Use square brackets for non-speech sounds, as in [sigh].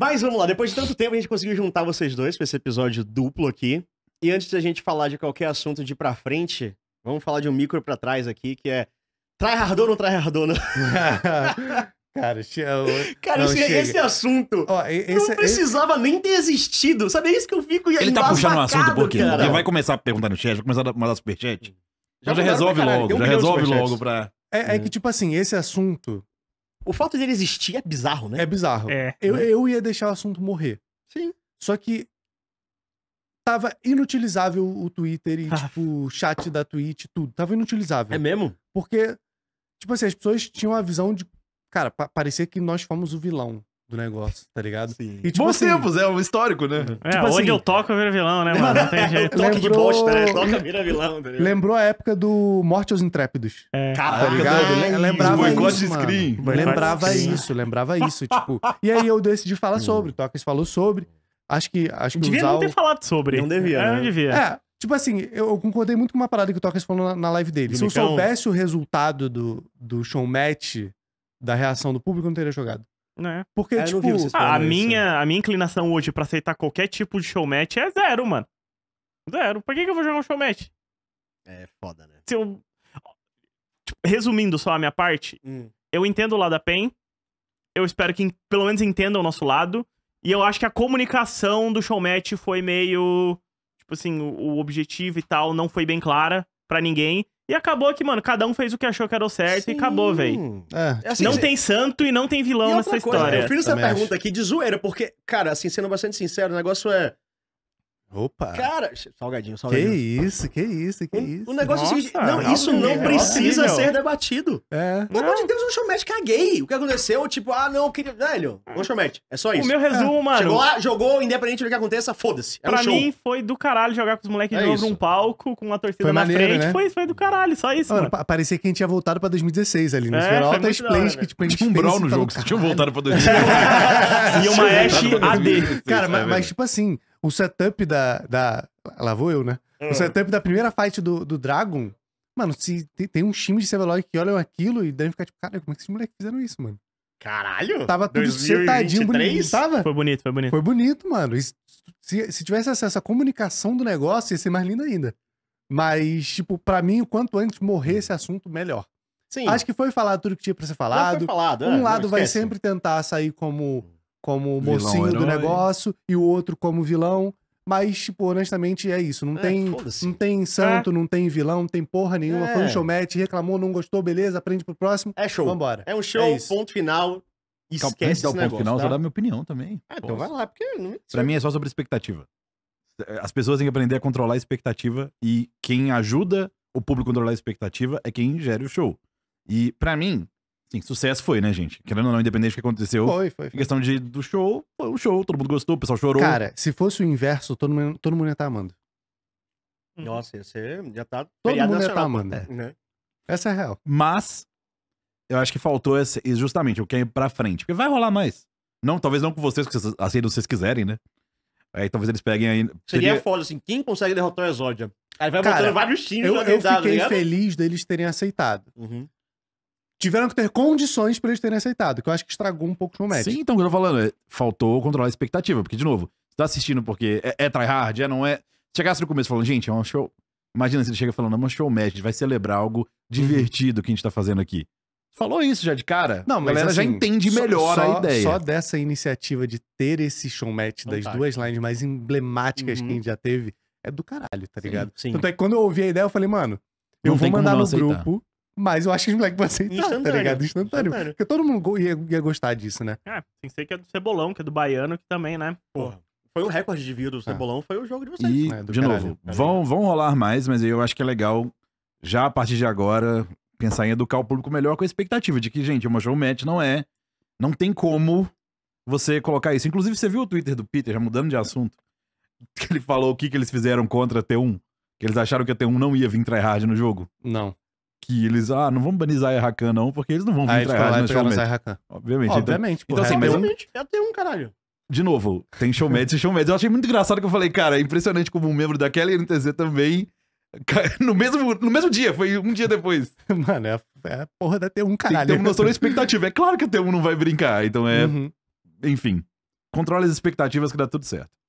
Mas vamos lá, depois de tanto tempo a gente conseguiu juntar vocês dois pra esse episódio duplo aqui. E antes da gente falar de qualquer assunto de pra frente, vamos falar de um micro pra trás aqui, que é tryhardou ou não tryhardou? Né? [laughs] Cara, eu... É cara não, esse, esse, assunto oh, esse, não é- precisava esse... nem ter existido. Sabe, é isso que eu fico Ele tá puxando o assunto um pouquinho. Cara. Ele vai começar a perguntar no chat, vai começar a mandar superchat. Já, já resolve logo, já resolve logo pra... É, é que, uhum. tipo assim, esse assunto o fato dele existir é bizarro, né? É bizarro. É, eu, né? eu ia deixar o assunto morrer. Sim. Só que tava inutilizável o Twitter e, ah. tipo, o chat da Twitch, tudo. Tava inutilizável. É mesmo? Porque, tipo assim, as pessoas tinham a visão de. Cara, pa parecia que nós fomos o vilão do negócio, tá ligado? Sim. E, tipo, Bons assim, tempos, é um histórico, né? É, tipo onde assim, eu toco, eu vilão, né, mano? Não tem [laughs] jeito. Toque lembrou... de bosta, né? Toca, vira vilão, tá Lembrou a época do Morte aos Intrépidos. É. Cara, tá ligado? Do... Lembrava isso, mano. Screen. Lembrava isso, lembrava isso, tipo... E aí eu decidi falar hum. sobre, o Tocas falou sobre. Acho que... Acho que devia não ter falado sobre. Não devia, é, né? Não devia. É, Tipo assim, eu concordei muito com uma parada que o Tocas falou na, live dele. Se eu soubesse o resultado do, do showmatch, da reação do público, eu não teria jogado. Né? Porque, é, tipo, ah, a, minha, a minha inclinação hoje pra aceitar qualquer tipo de showmatch é zero, mano. Zero. Pra que, que eu vou jogar um showmatch? É foda, né? Se eu... Resumindo só a minha parte, hum. eu entendo o lado da PEN, eu espero que pelo menos entendam o nosso lado, e eu acho que a comunicação do showmatch foi meio... Tipo assim, o, o objetivo e tal não foi bem clara para ninguém. E acabou que, mano, cada um fez o que achou que era o certo Sim. e acabou, velho. É, é. Assim, não assim, tem santo e não tem vilão nessa coisa, história. Eu fiz essa Também pergunta acho. aqui de zoeira, porque, cara, assim, sendo bastante sincero, o negócio é. Opa! Cara, salgadinho, salgadinho. Que isso, que isso, que isso. O, negócio Nossa, é o seguinte, não, isso é não precisa ser debatido. É. Pelo amor de Deus, o showmatch caguei. O que aconteceu? Tipo, ah, não, queria... Velho, o showmatch. é só isso. O meu resumo, é. mano... Chegou lá, jogou, independente do que aconteça, foda-se. É pra um mim, foi do caralho jogar com os moleques é de novo num palco, com uma torcida foi na maneiro, frente. Né? Foi, foi do caralho, só isso, mano. mano. Parecia que a gente tinha voltado pra 2016 ali, né? É, Foi altas plays que, tipo, a gente tinha um brawl no jogo, vocês tinham voltado pra 2016. E uma Ash AD. Cara, é mas, tipo assim o setup da. da lá vou eu, né? Hum. O é. setup da primeira fight do, do Dragon. Mano, se tem, tem um time de Cevelog que olham aquilo e devem ficar tipo, cara, como é que esses moleques fizeram isso, mano? Caralho! Tava tudo 2023? bonito, tava? Foi bonito, foi bonito. Foi bonito, mano. E se, se tivesse acesso à comunicação do negócio, ia ser mais lindo ainda. Mas, tipo, pra mim, o quanto antes morrer esse assunto, melhor. Sim. Acho que foi falado tudo que tinha pra ser falado. foi falado, um é, lado vai sempre tentar sair como como vilão, mocinho herói. do negócio e o outro como vilão. Mas, tipo, honestamente é isso. Não, é, tem, não tem santo, é. não tem vilão, não tem porra nenhuma. É. Foi um é. showmatch, reclamou, não gostou, beleza, aprende pro próximo. É show. Vambora. É um show, é ponto final. Esquece Calma, esse negócio, final, tá? só dá minha opinião também. Ah, então vai lá, porque... Não... É pra mim é só sobre expectativa. As pessoas têm que aprender a controlar a expectativa e quem ajuda o público a controlar a expectativa é quem gera o show. E para mim, Sim, sucesso foi, né, gente? Querendo ou não, independente do que aconteceu. Foi, foi. foi. Em questão de, do show, foi um show, todo mundo gostou, o pessoal chorou. Cara, se fosse o inverso, todo mundo, todo mundo ia estar tá amando. Uhum. Nossa, ia ser. Já tá. Todo mundo ia estar tá amando. É. Né? Essa é a real. Mas, eu acho que faltou esse, justamente o que é pra frente. Porque vai rolar mais. Não, talvez não com vocês, que vocês, assim vocês quiserem, né? Aí talvez eles peguem aí. Seria, seria... foda, assim, quem consegue derrotar o Exódia? Aí vai Cara, botando vários times Eu, eu tá fiquei tá feliz deles terem aceitado. Uhum tiveram que ter condições para eles terem aceitado, que eu acho que estragou um pouco o showmatch Sim, então, o que eu tô falando, é, faltou controlar a expectativa, porque, de novo, você tá assistindo porque é, é tryhard, é, não é. Chegasse no começo falando, gente, é um show. Imagina se ele chega falando, é um show match, vai celebrar algo uhum. divertido que a gente tá fazendo aqui. Falou isso já de cara? Não, mas assim, a galera assim, já entende melhor só, a ideia. Só dessa iniciativa de ter esse showmatch das duas lines mais emblemáticas uhum. que a gente já teve é do caralho, tá ligado? Sim, sim. Tanto é que quando eu ouvi a ideia, eu falei, mano, eu Não vou mandar no aceitar. grupo mas eu acho que os moleques vão aceitar, [laughs] Instantâneo. tá ligado? Instantâneo. Instantâneo. Porque todo mundo ia, ia gostar disso, né? É, sem ser que é do Cebolão, que é do Baiano, que também, né? Porra. Foi o recorde de vida do ah. Cebolão, foi o jogo de vocês. E, é, de caralho. novo, vão, vão rolar mais, mas eu acho que é legal, já a partir de agora, pensar em educar o público melhor com a expectativa de que, gente, uma match, não é. Não tem como você colocar isso. Inclusive, você viu o Twitter do Peter, já mudando de assunto, que ele falou o que, que eles fizeram contra a T1? Que eles acharam que a T1 não ia vir tryhard no jogo? Não que eles, ah, não vamos banizar a Rakan não, porque eles não vão vir Aí, tryhard no show Obviamente. Obviamente. Então, então assim, é, mas... eu tenho um caralho. De novo, tem showmates e showmates. Eu achei muito engraçado que eu falei, cara, é impressionante como um membro da Kelly NTZ também [laughs] no mesmo, no mesmo dia, foi um dia depois. [laughs] Mano, é, é a porra da T1, caralho. Tem T1 mostrou a expectativa. É claro que a T1 não vai brincar, então é. Uhum. Enfim. Controla as expectativas que dá tudo certo.